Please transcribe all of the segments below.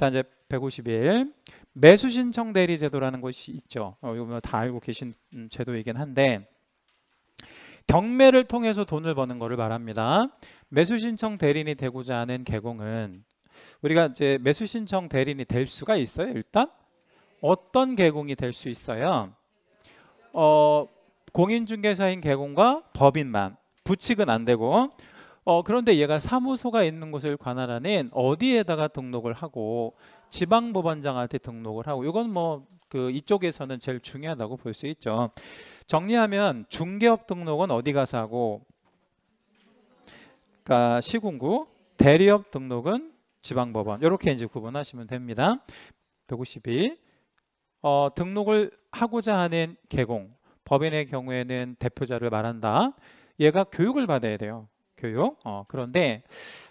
자 이제 151 매수신청 대리 제도라는 것이 있죠. 어, 이거 뭐 다 알고 계신 음, 제도이긴 한데 경매를 통해서 돈을 버는 것을 말합니다. 매수신청 대리인이 되고자 하는 개공은 우리가 이제 매수신청 대리인이 될 수가 있어요. 일단 어떤 개공이 될 수 있어요. 어, 공인중개사인 개공과 법인만 부칙은 안 되고 어, 그런데 얘가 사무소가 있는 곳을 관할하는 어디에다가 등록을 하고 지방법원장한테 등록을 하고 이건 뭐 그 이쪽에서는 제일 중요하다고 볼 수 있죠. 정리하면 중개업 등록은 어디 가서 하고 그러니까 시군구 대리업 등록은 지방법원 이렇게 이제 구분하시면 됩니다. 152 어, 등록을 하고자 하는 개공 법인의 경우에는 대표자를 말한다. 얘가 교육을 받아야 돼요. 교육. 어, 그런데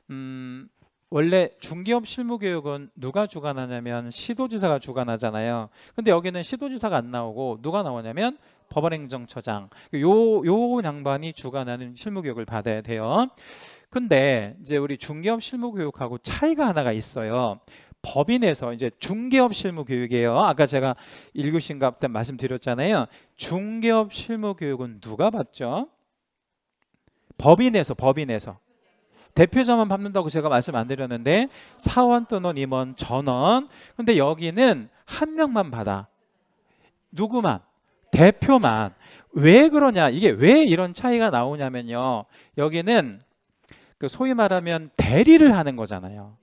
음, 원래 중기업 실무 교육은 누가 주관하냐면 시도지사가 주관하잖아요. 근데 여기는 시도지사가 안 나오고 누가 나오냐면 법원행정처장 요요 그 양반이 주관하는 실무 교육을 받아야 돼요. 근데 이제 우리 중기업 실무 교육하고 차이가 하나가 있어요. 법인에서 이제 중개업 실무 교육이에요. 아까 제가 1교신갑 때 말씀드렸잖아요. 중개업 실무 교육은 누가 받죠? 법인에서 법인에서 대표자만 받는다고 제가 말씀 안 드렸는데 사원 또는 임원 전원 근데 여기는 한 명만 받아 누구만 대표만 왜 그러냐 이게 왜 이런 차이가 나오냐면요 여기는 그 소위 말하면 대리를 하는 거잖아요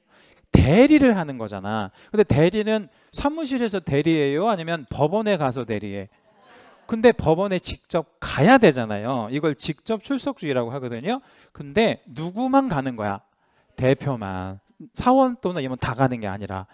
대리를 하는 거잖아 근데 대리는 사무실에서 대리해요 아니면 법원에 가서 대리해 근데 법원에 직접 가야 되잖아요. 이걸 직접 출석주의라고 하거든요. 근데 누구만 가는 거야? 대표만. 사원 또는 이면 다 가는 게 아니라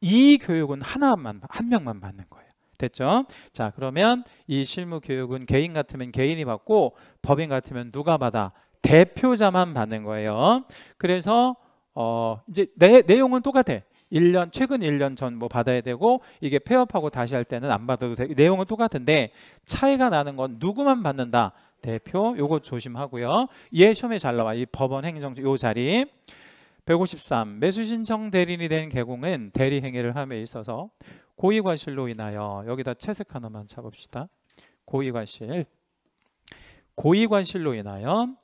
이 교육은 하나만 한 명만 받는 거예요. 됐죠? 자, 그러면 이 실무 교육은 개인 같으면 개인이 받고 법인 같으면 누가 받아? 대표자만 받는 거예요. 그래서 어 이제 내, 내용은 똑같아. 1년 최근 1년 전 뭐 받아야 되고 이게 폐업하고 다시 할 때는 안 받아도 되고 내용은 똑같은데 차이가 나는 건 누구만 받는다. 대표 요거 조심하고요. 얘 예, 시험에 잘 나와. 이 법원 행정 요 자리. 153 매수 신청 대리인이 된 개공은 대리 행위를 함에 있어서 고의 과실로 인하여 여기다 채색 하나만 잡읍시다. 고의 과실. 고의 과실로 인하여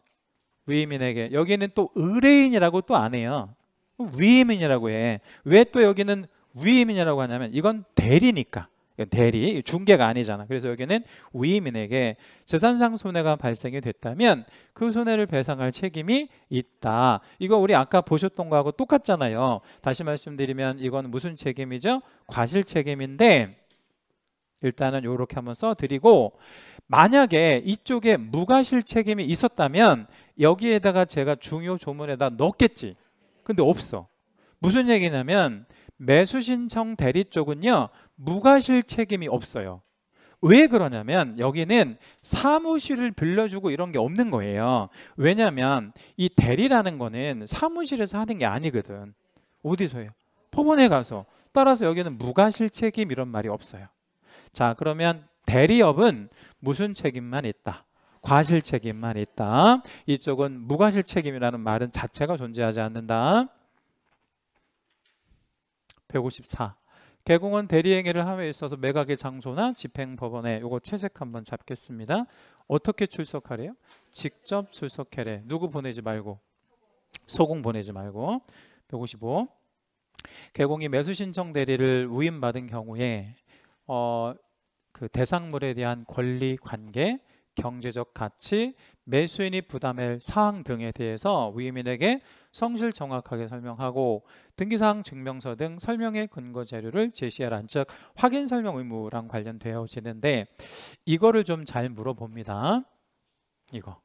위임인에게 여기는 또 의뢰인이라고 또 안 해요. 위임인이라고 해. 왜 또 여기는 위임인이라고 하냐면 이건 대리니까. 대리, 중계가 아니잖아. 그래서 여기는 위임인에게 재산상 손해가 발생이 됐다면 그 손해를 배상할 책임이 있다. 이거 우리 아까 보셨던 거하고 똑같잖아요. 다시 말씀드리면 이건 무슨 책임이죠? 과실 책임인데 일단은 이렇게 한번 써드리고 만약에 이쪽에 무과실 책임이 있었다면 여기에다가 제가 중요 조문에다 넣겠지. 근데 없어. 무슨 얘기냐면 매수 신청 대리 쪽은요. 무과실 책임이 없어요. 왜 그러냐면 여기는 사무실을 빌려주고 이런 게 없는 거예요. 왜냐하면 이 대리라는 거는 사무실에서 하는 게 아니거든. 어디서요? 포원에 가서. 따라서 여기는 무과실 책임 이런 말이 없어요. 자 그러면 대리업은 무슨 책임만 있다? 과실 책임만 있다. 이쪽은 무과실 책임이라는 말은 자체가 존재하지 않는다. 154. 개공은 대리행위를 함에 있어서 매각의 장소나 집행법원에 이거 채색 한번 잡겠습니다. 어떻게 출석하래요? 직접 출석해래. 누구 보내지 말고 소공 보내지 말고 155. 개공이 매수 신청 대리를 위임받은 경우에 어, 그 대상물에 대한 권리 관계 경제적 가치, 매수인이 부담할 사항 등에 대해서 위임인에게 성실 정확하게 설명하고 등기사항 증명서 등 설명의 근거 자료를 제시하라는즉 확인 설명 의무랑 관련되어지는데 이거를 좀 잘 물어봅니다. 이거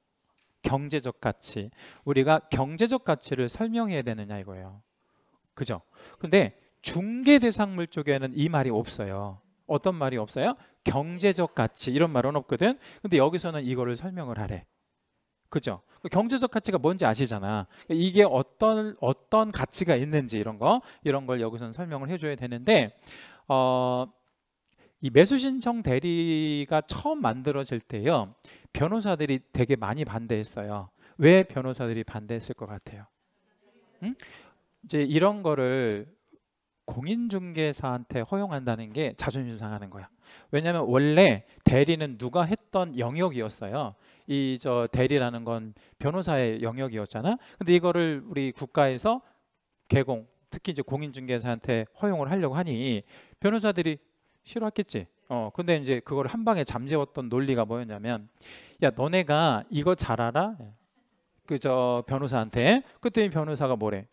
경제적 가치 우리가 경제적 가치를 설명해야 되느냐 이거예요. 그죠? 근데 중개 대상물 쪽에는 이 말이 없어요. 어떤 말이 없어요? 경제적 가치 이런 말은 없거든. 근데 여기서는 이거를 설명을 하래. 그죠? 그 경제적 가치가 뭔지 아시잖아. 이게 어떤 어떤 가치가 있는지 이런 거 이런 걸 여기서는 설명을 해줘야 되는데 어, 이 매수 신청 대리가 처음 만들어질 때요 변호사들이 되게 많이 반대했어요. 왜 변호사들이 반대했을 것 같아요? 응? 이제 이런 거를 공인중개사한테 허용한다는 게 자존심 상하는 거야. 왜냐하면 원래 대리는 누가 했던 영역이었어요. 이 저 대리라는 건 변호사의 영역이었잖아. 근데 이거를 우리 국가에서 개공, 특히 이제 공인중개사한테 허용을 하려고 하니 변호사들이 싫어했겠지. 어, 근데 이제 그걸 한 방에 잠재웠던 논리가 뭐였냐면, 야 너네가 이거 잘 알아? 그 저 변호사한테 그때 변호사가 뭐래?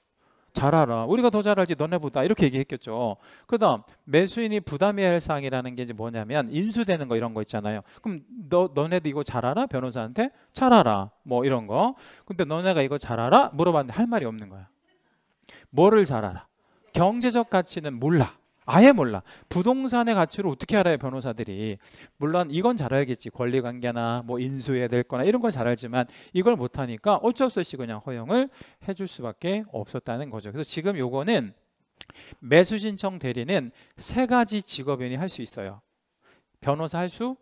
잘 알아. 우리가 더 잘 알지 너네보다 이렇게 얘기했겠죠. 그다음 매수인이 부담해야 할 사항이라는 게 이제 뭐냐면 인수되는 거 이런 거 있잖아요. 그럼 너 너네도 이거 잘 알아? 변호사한테 잘 알아. 뭐 이런 거. 근데 너네가 이거 잘 알아? 물어봤는데 할 말이 없는 거야. 뭐를 잘 알아? 경제적 가치는 몰라. 아예 몰라. 부동산의 가치를 어떻게 알아요, 변호사들이. 물론 이건 잘 알겠지. 권리 관계나 뭐 인수해야 될 거나 이런 걸잘 알지만 이걸 못 하니까 어쩔 수 없이 그냥 허용을 해줄 수밖에 없었다는 거죠. 그래서 지금 요거는 매수 신청 대리는 세 가지 직업인이 할 수 있어요. 변호사 할 수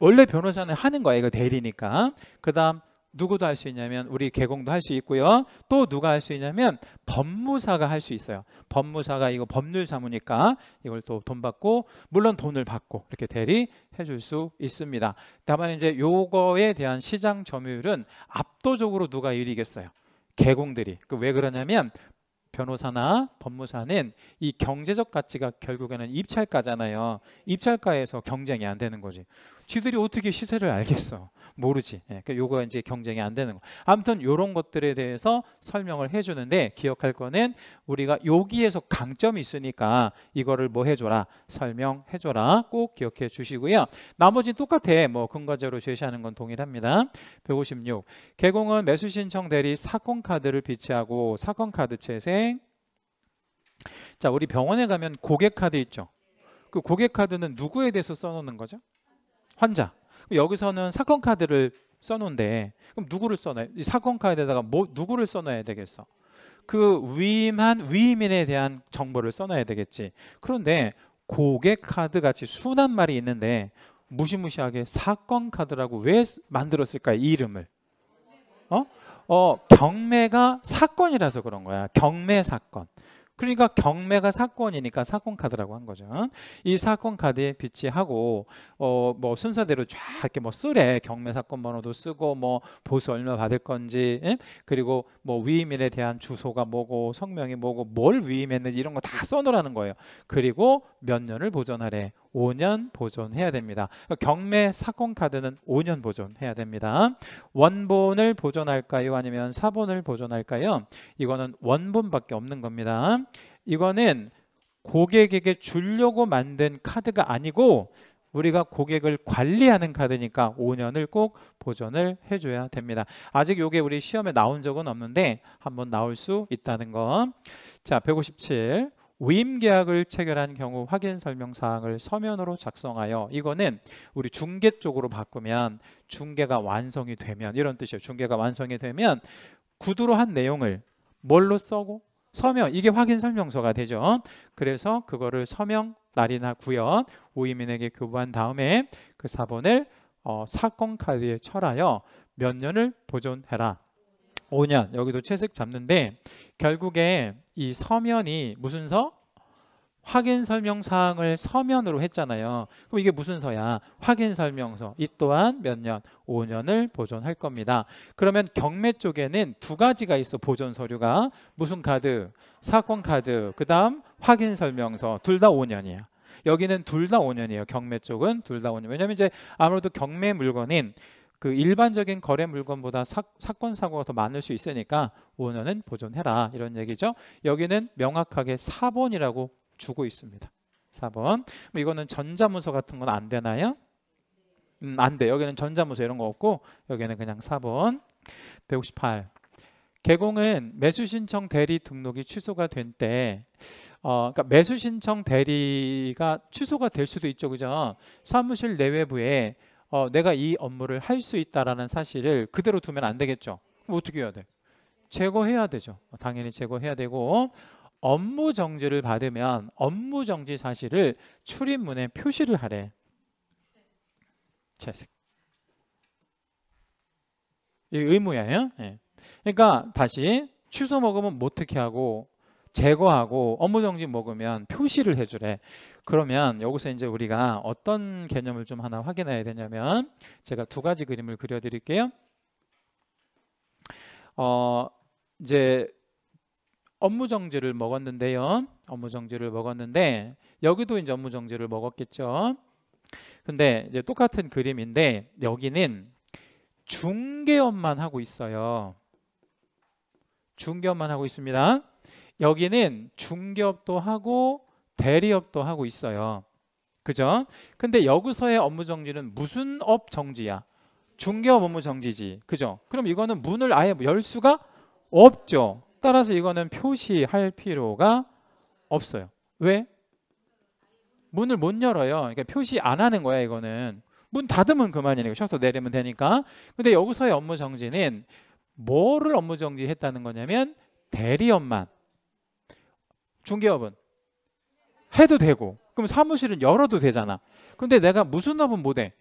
원래 변호사는 하는 거예요 이거 대리니까. 그다음 누구도 할 수 있냐면 우리 개공도 할 수 있고요. 또 누가 할 수 있냐면 법무사가 할 수 있어요. 법무사가 이거 법률 사무니까 이걸 또 돈 받고 물론 돈을 받고 이렇게 대리해 줄 수 있습니다. 다만 이제 요거에 대한 시장 점유율은 압도적으로 누가 1위겠어요. 개공들이 그 왜 그러냐면 변호사나 법무사는 이 경제적 가치가 결국에는 입찰가잖아요. 입찰가에서 경쟁이 안 되는 거지. 쥐들이 어떻게 시세를 알겠어? 모르지. 예, 그니까 요거 이제 경쟁이 안 되는 거. 아무튼 요런 것들에 대해서 설명을 해주는데 기억할 거는 우리가 여기에서 강점이 있으니까 이거를 뭐 해줘라 설명해줘라 꼭 기억해 주시고요. 나머지 똑같아. 뭐근거자로 제시하는 건 동일합니다. 156. 개공은 매수 신청 대리 사건 카드를 비치하고 사건 카드챗에 자, 우리 병원에 가면 고객 카드 있죠. 그 고객 카드는 누구에 대해서 써놓는 거죠? 환자. 여기서는 사건 카드를 써놓는데 그럼 누구를 써놔요? 이 사건 카드에다가 뭐 누구를 써놔야 되겠어? 그 위임한 위임인에 대한 정보를 써놔야 되겠지. 그런데 고객 카드 같이 순한 말이 있는데 무시무시하게 사건 카드라고 왜 만들었을까요? 이 이름을. 어? 어, 경매가 사건이라서 그런 거야. 경매 사건. 그러니까 경매가 사건이니까 사건 카드라고 한 거죠. 이 사건 카드에 비치하고 어 뭐 순서대로 쫙 이렇게 뭐 쓰래 경매 사건 번호도 쓰고 뭐 보수 얼마 받을 건지 예? 그리고 뭐 위임인에 대한 주소가 뭐고 성명이 뭐고 뭘 위임했는지 이런 거 다 써놓으라는 거예요. 그리고 몇 년을 보전하래. 5년 보존해야 됩니다. 그러니까 경매 사건 카드는 5년 보존해야 됩니다. 원본을 보존할까요? 아니면 사본을 보존할까요? 이거는 원본밖에 없는 겁니다. 이거는 고객에게 주려고 만든 카드가 아니고 우리가 고객을 관리하는 카드니까 5년을 꼭 보존을 해줘야 됩니다. 아직 이게 우리 시험에 나온 적은 없는데 한번 나올 수 있다는 거. 자, 157. 위임 계약을 체결한 경우 확인 설명 사항을 서면으로 작성하여 이거는 우리 중개 쪽으로 바꾸면 중개가 완성이 되면 이런 뜻이에요. 중개가 완성이 되면 구두로 한 내용을 뭘로 써고 서면 이게 확인 설명서가 되죠. 그래서 그거를 서명 날이나 구현 오임인에게 교부한 다음에 그 사본을 어, 사건 카드에 철하여 몇 년을 보존해라. 5년 여기도 채색 잡는데 결국에 이 서면이 무슨 서? 확인 설명 사항을 서면으로 했잖아요. 그럼 이게 무슨 서야? 확인 설명서. 이 또한 몇 년? 5년을 보존할 겁니다. 그러면 경매 쪽에는 두 가지가 있어 보존 서류가 무슨 카드? 사건 카드. 그다음 확인 설명서. 둘 다5년이야 여기는 둘 다 5년이에요. 경매 쪽은 둘 다 5년. 왜냐면 이제 아무래도 경매 물건인 그 일반적인 거래 물건보다 사, 건 사고가 더 많을 수 있으니까 오너는 보존해라 이런 얘기죠. 여기는 명확하게 4번이라고 주고 있습니다. 4번. 이거는 전자문서 같은 건 안 되나요? 음, 안 돼. 여기는 전자문서 이런 거 없고 여기는 그냥 4번. 158. 개공은 매수 신청 대리 등록이 취소가 된 때, 어, 그러니까 매수 신청 대리가 취소가 될 수도 있죠, 그죠? 사무실 내외부에 어, 내가 이 업무를 할 수 있다라는 사실을 그대로 두면 안 되겠죠. 뭐 어떻게 해야 돼? 제거해야 되죠. 어, 당연히 제거해야 되고 업무 정지를 받으면 업무 정지 사실을 출입문에 표시를 하래. 채색. 의무예요. 예. 그러니까 다시 취소 먹으면 뭐 어떻게 하고 제거하고 업무 정지 먹으면 표시를 해주래. 그러면 여기서 이제 우리가 어떤 개념을 좀 하나 확인해야 되냐면 제가 두 가지 그림을 그려드릴게요. 어 이제 업무 정지를 먹었는데요. 업무 정지를 먹었는데 여기도 이제 업무 정지를 먹었겠죠. 근데 이제 똑같은 그림인데 여기는 중개업만 하고 있어요. 중개업만 하고 있습니다. 여기는 중개업도 하고 대리업도 하고 있어요. 그죠? 근데 여기서의 업무 정지는 무슨 업 정지야? 중개업 업무 정지지. 그죠? 그럼 이거는 문을 아예 열 수가 없죠. 따라서 이거는 표시할 필요가 없어요. 왜? 문을 못 열어요. 그러니까 표시 안 하는 거야, 이거는. 문 닫으면 그만이니까 셔터 내리면 되니까. 근데 여기서의 업무 정지는 뭐를 업무 정지했다는 거냐면 대리업만. 중개업은 해도 되고 그럼 사무실은 열어도 되잖아. 근데 내가 무슨 업은 못해?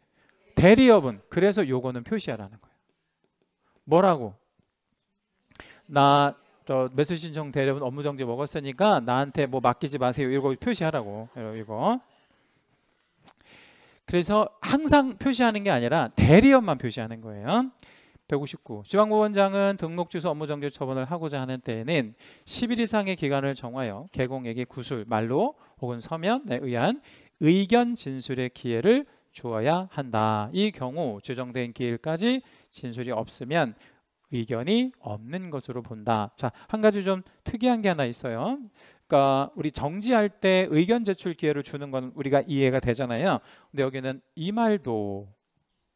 대리업은 그래서 요거는 표시하라는 거야 뭐라고? 나 저 매수 신청 대리업은 업무 정지 먹었으니까 나한테 뭐 맡기지 마세요. 이거 표시하라고. 이거. 그래서 항상 표시하는 게 아니라 대리업만 표시하는 거예요. 159. 지방보건장은 등록 주소 업무 정지 처분을 하고자 하는 때에는 10일 이상의 기간을 정하여 개공액의 구술 말로 혹은 서면에 의한 의견 진술의 기회를 주어야 한다. 이 경우 주정된 기일까지 진술이 없으면 의견이 없는 것으로 본다. 자, 한 가지 좀 특이한 게 하나 있어요. 그러니까 우리 정지할 때 의견 제출 기회를 주는 건 우리가 이해가 되잖아요. 근데 여기는 이 말도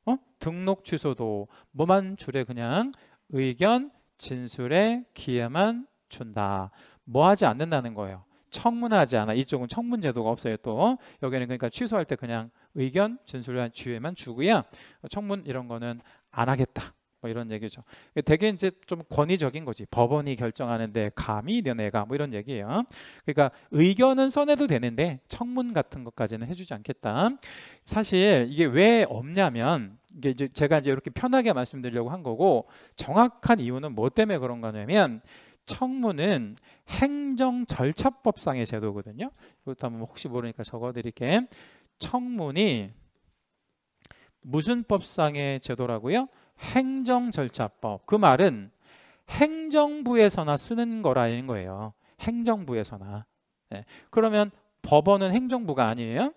어? 등록 취소도 뭐만 줄에 그냥 의견 진술의 기회만 준다. 뭐 하지 않는다는 거예요. 청문하지 않아. 이쪽은 청문 제도가 없어요. 또 여기는 그러니까 취소할 때 그냥 의견 진술한 주에만 주고요. 청문 이런 거는 안 하겠다. 뭐 이런 얘기죠. 되게 이제 좀 권위적인 거지. 법원이 결정하는데 감히 너네가 뭐 이런 얘기예요. 그러니까 의견은 써내도 되는데 청문 같은 것까지는 해주지 않겠다. 사실 이게 왜 없냐면 이게 이제 제가 이제 이렇게 편하게 말씀드리려고 한 거고 정확한 이유는 뭐 때문에 그런거냐면 청문은 행정 절차법상의 제도거든요. 이것도 한번 혹시 모르니까 적어드릴게. 청문이 무슨 법상의 제도라고요? 행정 절차법. 그 말은 행정부에서나 쓰는 거라는 거예요. 행정부에서나. 네. 그러면 법원은 행정부가 아니에요?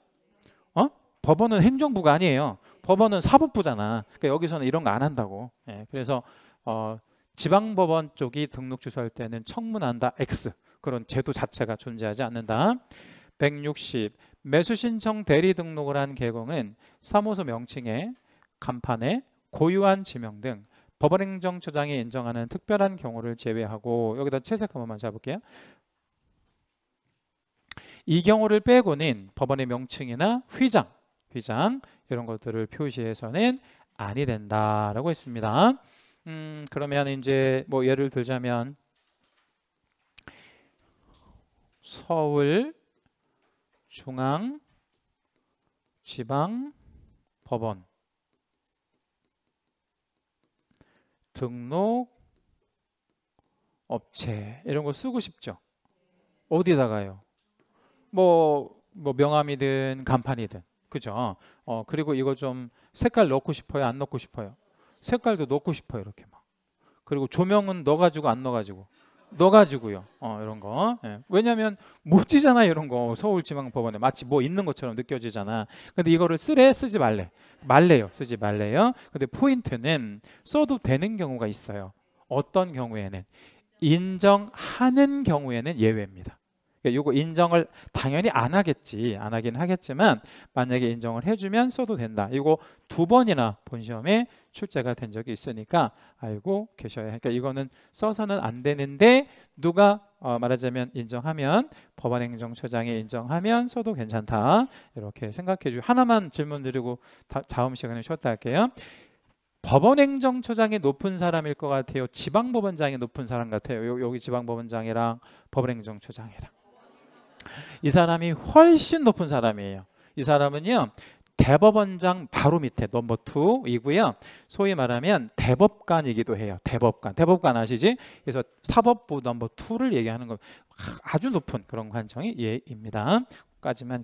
어? 법원은 행정부가 아니에요. 법원은 사법부잖아. 그러니까 여기서는 이런 거 안 한다고. 네. 그래서 어, 지방법원 쪽이 등록 취소할 때는 청문한다 X 그런 제도 자체가 존재하지 않는다. 160 매수 신청 대리 등록을 한 개공은 사무소 명칭에 간판에 고유한 지명 등 법원행정처장이 인정하는 특별한 경우를 제외하고 여기다 채색 한번만 잡을게요. 이 경우를 빼고는 법원의 명칭이나 휘장, 휘장 이런 것들을 표시해서는 아니 된다라고 했습니다. 음, 그러면 이제 뭐 예를 들자면 서울 중앙 지방 법원 등록 업체 이런 거 쓰고 싶죠. 어디다가요? 뭐, 뭐 명함이든 간판이든 그죠? 어, 그리고 이거 좀 색깔 넣고 싶어요? 안 넣고 싶어요? 색깔도 넣고 싶어 이렇게 막. 그리고 조명은 넣어가지고 안 넣어가지고 넣어가지고요. 어, 이런 거. 예. 왜냐하면 못지잖아 이런 거 서울지방법원에 마치 뭐 있는 것처럼 느껴지잖아. 근데 이거를 쓰래 쓰지 말래 말래요 쓰지 말래요. 근데 포인트는 써도 되는 경우가 있어요. 어떤 경우에는 인정하는 경우에는 예외입니다. 그 그러니까 이거 인정을 당연히 안 하겠지 안 하긴 하겠지만 만약에 인정을 해주면 써도 된다. 이거 두 번이나 본 시험에 출제가 된 적이 있으니까 알고 계셔야 해 그러니까 이거는 써서는 안 되는데 누가 어 말하자면 인정하면 법원행정처장이 인정하면 써도 괜찮다. 이렇게 생각해 주. 하나만 질문 드리고 다, 음 시간에 쉬었다 할게요. 법원행정처장이 높은 사람일 것 같아요. 지방법원장이 높은 사람 같아요. 요, 여기 지방법원장이랑 법원행정처장이랑 이 사람이 훨씬 높은 사람이에요. 이 사람은요 대법원장 바로 밑에 넘버 2이고요. 소위 말하면 대법관이기도 해요. 대법관. 대법관 아시지? 그래서 사법부 넘버 2를 얘기하는 거 아주 높은 그런 관청이 예입니다. 까지만